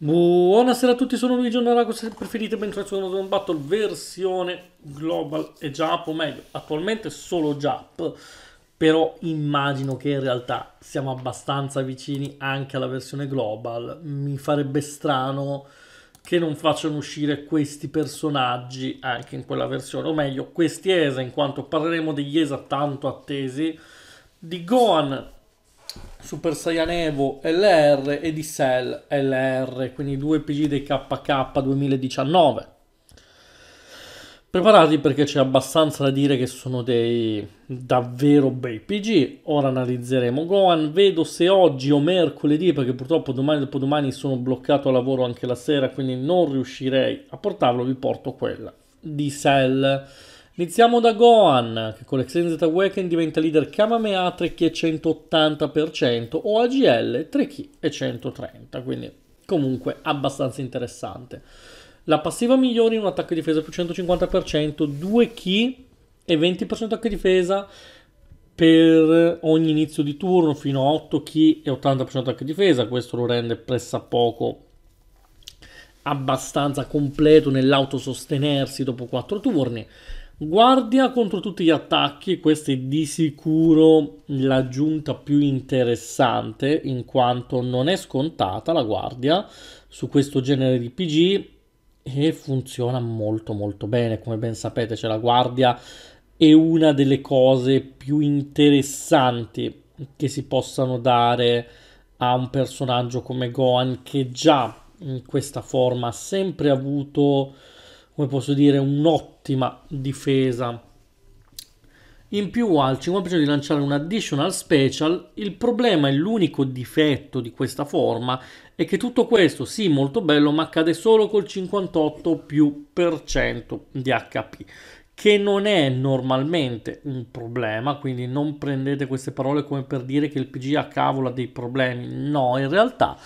Buonasera a tutti, sono Luigi Onarago, se preferite bentornati su Amazon Battle versione global e Jap, o meglio, attualmente solo Jap, però immagino che in realtà siamo abbastanza vicini anche alla versione global, mi farebbe strano che non facciano uscire questi personaggi anche in quella versione, o meglio questi ESA, in quanto parleremo degli ESA tanto attesi, di Gohan Super Saiyan Evo LR e di Cell LR, quindi due PG dei KK 2019. Preparati perché c'è abbastanza da dire che sono dei davvero bei PG. Ora analizzeremo Gohan. Vedo se oggi o mercoledì, perché purtroppo domani e dopodomani sono bloccato a lavoro anche la sera, quindi non riuscirei a portarlo. Vi porto quella di Cell Iniziamo da Gohan, che con l'Extended Awaken diventa leader Kamamea 3 chi e 180% o AGL 3 chi e 130, quindi comunque abbastanza interessante. La passiva migliore in un attacco e difesa più 150%, 2 chi e 20% attacco difesa per ogni inizio di turno fino a 8 chi e 80% attacco difesa, questo lo rende pressappoco abbastanza completo nell'autosostenersi dopo 4 turni. Guardia contro tutti gli attacchi, questa è di sicuro l'aggiunta più interessante in quanto non è scontata la guardia su questo genere di PG e funziona molto molto bene, come ben sapete c'è cioè la guardia è una delle cose più interessanti che si possano dare a un personaggio come Gohan che già in questa forma ha sempre avuto come posso dire, un'ottima difesa. In più ha il 50% di lanciare un additional special, il problema e l'unico difetto di questa forma è che tutto questo, sì, molto bello, ma accade solo col 58 più per cento di HP, che non è normalmente un problema, quindi non prendete queste parole come per dire che il PG PGA cavola dei problemi, no, in realtà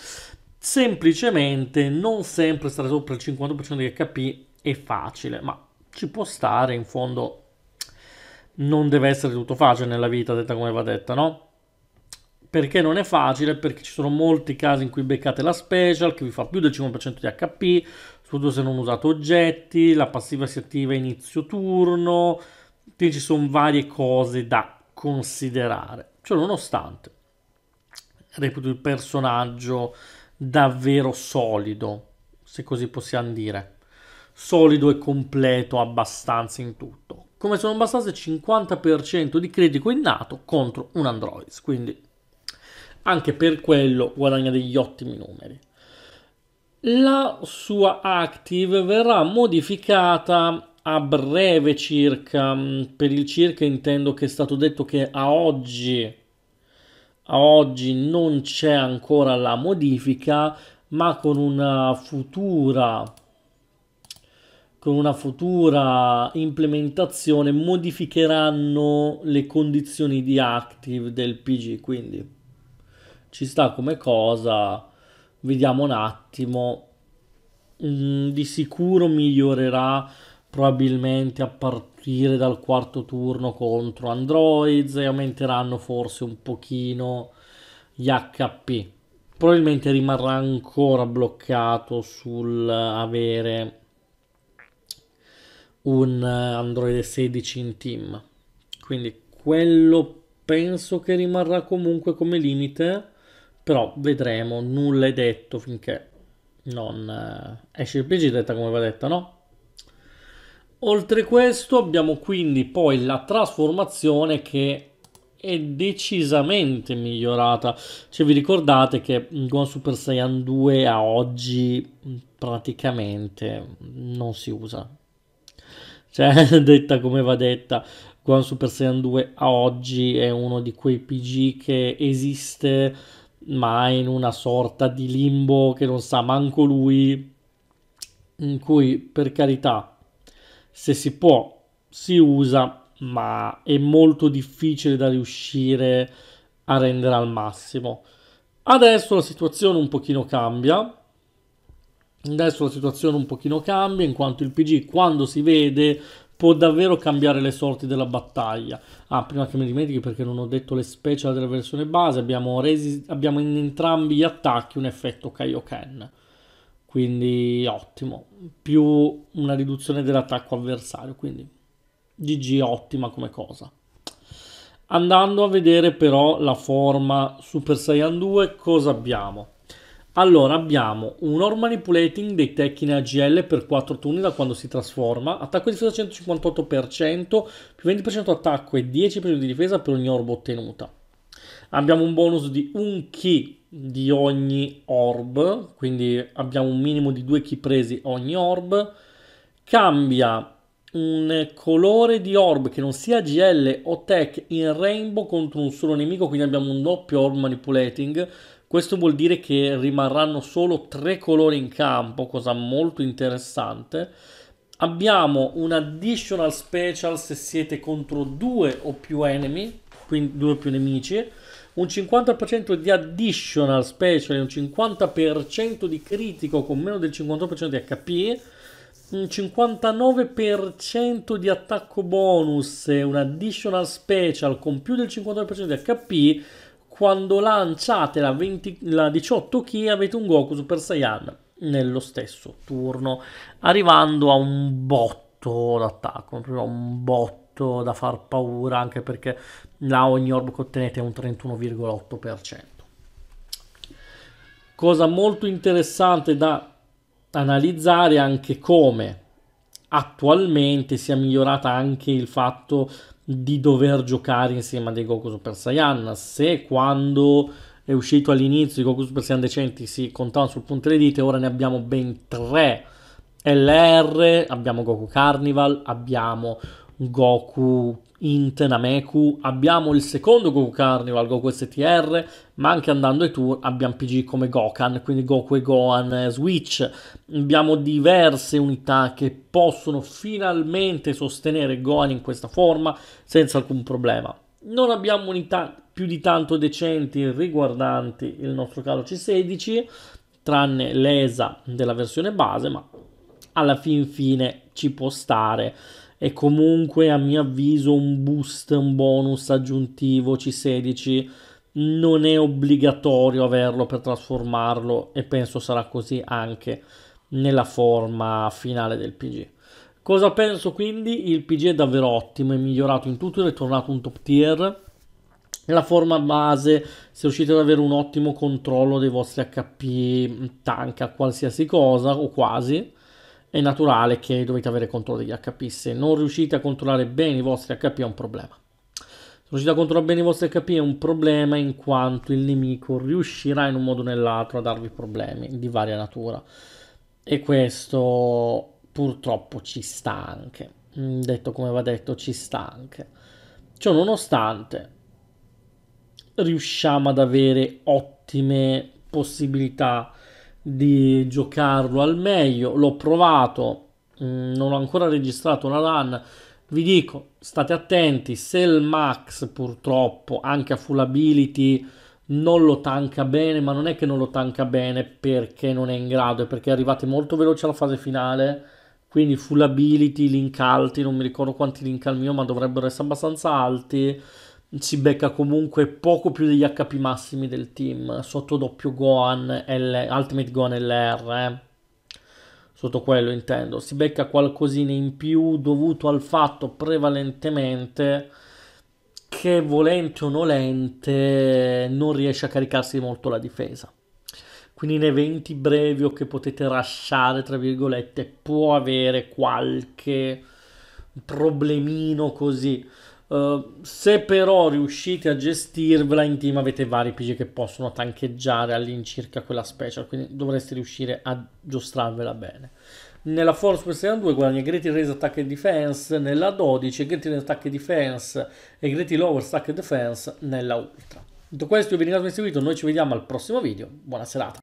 semplicemente non sempre stare sopra il 50% di HP e facile, ma ci può stare in fondo. Non deve essere tutto facile nella vita, detta come va detta, no? Perché non è facile? Perché ci sono molti casi in cui beccate la special che vi fa più del 5% di HP, soprattutto se non usate oggetti, la passiva si attiva inizio turno, quindi ci sono varie cose da considerare. Cioè, nonostante reputo il personaggio davvero solido, se così possiamo dire solido e completo abbastanza in tutto. Come se non bastasse 50% di critico innato contro un Android, quindi anche per quello guadagna degli ottimi numeri. La sua Active verrà modificata a breve circa, mm, per il circa intendo che è stato detto che a oggi, a oggi non c'è ancora la modifica, ma con una futura con una futura implementazione modificheranno le condizioni di active del PG, quindi ci sta come cosa, vediamo un attimo, mm, di sicuro migliorerà probabilmente a partire dal quarto turno contro Androids e aumenteranno forse un pochino gli HP. Probabilmente rimarrà ancora bloccato sul avere un Android 16 in team. Quindi quello penso che rimarrà comunque come limite, però vedremo, nulla è detto finché non eh, esce il PG detta come va detta, no? Oltre questo abbiamo quindi poi la trasformazione che è decisamente migliorata. Cioè vi ricordate che Gone Super Saiyan 2 a oggi praticamente non si usa, cioè detta come va detta, Guan Super Saiyan 2 a oggi è uno di quei PG che esiste ma in una sorta di limbo che non sa manco lui, in cui per carità se si può si usa ma è molto difficile da riuscire a rendere al massimo. Adesso la situazione un pochino cambia, Adesso la situazione un pochino cambia in quanto il PG quando si vede può davvero cambiare le sorti della battaglia. Ah, prima che mi dimentichi perché non ho detto le special della versione base, abbiamo, resi- abbiamo in entrambi gli attacchi un effetto Kaioken. Quindi ottimo, più una riduzione dell'attacco avversario, quindi GG ottima come cosa. Andando a vedere però la forma Super Saiyan 2, cosa abbiamo? Allora abbiamo un Or Manipulating dei Tekken AGL per 4 turni da quando si trasforma, attacco di difesa 158%, più 20% attacco e 10% di difesa per ogni orb ottenuta. Abbiamo un bonus di 1 key di ogni orb, quindi abbiamo un minimo di 2 key presi ogni orb. Cambia un colore di orb che non sia GL o Tech in Rainbow contro un solo nemico, quindi abbiamo un doppio orb manipulating questo vuol dire che rimarranno solo tre colori in campo, cosa molto interessante. Abbiamo un additional special se siete contro due o più enemy, quindi due o più nemici. Un 50% di additional special e un 50% di critico con meno del 50% di HP un 59% di attacco bonus e un additional special con più del 50% di HP quando lanciate la, 20, la 18 Ki avete un Goku Super Saiyan nello stesso turno, arrivando a un botto d'attacco, un botto da far paura anche perché là ogni orb che ottenete è un 31,8%. Cosa molto interessante da analizzare anche come attualmente sia migliorata anche il fatto di dover giocare insieme a dei Goku Super Saiyan. Se quando è uscito all'inizio i Goku Super Saiyan decenti si contavano sul punto delle dita, ora ne abbiamo ben tre LR, abbiamo Goku Carnival, abbiamo Goku in Tenameku, abbiamo il secondo Goku Carnival, Goku STR, ma anche andando ai tour abbiamo PG come Gokan, quindi Goku e Gohan eh, Switch. Abbiamo diverse unità che possono finalmente sostenere Gohan in questa forma senza alcun problema. Non abbiamo unità più di tanto decenti riguardanti il nostro caro C16, tranne l'ESA della versione base, ma alla fin fine ci può stare è comunque a mio avviso un boost, un bonus aggiuntivo C16. Non è obbligatorio averlo per trasformarlo e penso sarà così anche nella forma finale del PG. Cosa penso quindi? Il PG è davvero ottimo, è migliorato in tutto, è tornato un top tier. Nella forma base, se riuscite ad avere un ottimo controllo dei vostri HP, tanca qualsiasi cosa o quasi, è naturale che dovete avere controllo degli HP. Se non riuscite a controllare bene i vostri HP è un problema. Se riuscite a controllare bene i vostri HP è un problema in quanto il nemico riuscirà in un modo o nell'altro a darvi problemi di varia natura. E questo purtroppo ci sta anche. Mm, detto come va detto, ci sta anche. Ciò nonostante, riusciamo ad avere ottime possibilità di giocarlo al meglio. L'ho provato, mm, non ho ancora registrato una run. Vi dico, state attenti, se il max purtroppo anche a full ability non lo tanca bene, ma non è che non lo tanca bene perché non è in grado, è perché arrivate molto veloce alla fase finale, quindi full ability, link alti, non mi ricordo quanti link al mio, ma dovrebbero essere abbastanza alti si becca comunque poco più degli HP massimi del team, sotto doppio Gohan, L, Ultimate Gohan LR, eh? sotto quello intendo, si becca qualcosina in più dovuto al fatto prevalentemente che volente o nolente non riesce a caricarsi molto la difesa. Quindi in eventi brevi o che potete lasciare, tra virgolette, può avere qualche problemino così eh, se però riuscite a gestirvela in team avete vari PG che possono tancheggiare all'incirca quella special, quindi dovreste riuscire a giostrarvela bene. Nella Force Western 2 guadagna Great Raise Attack e Defense, nella 12 Great Raise Attack e Defense e Great Lower Attack e Defense nella Ultra. Detto questo, io vi ringrazio per il seguito, noi ci vediamo al prossimo video, buona serata.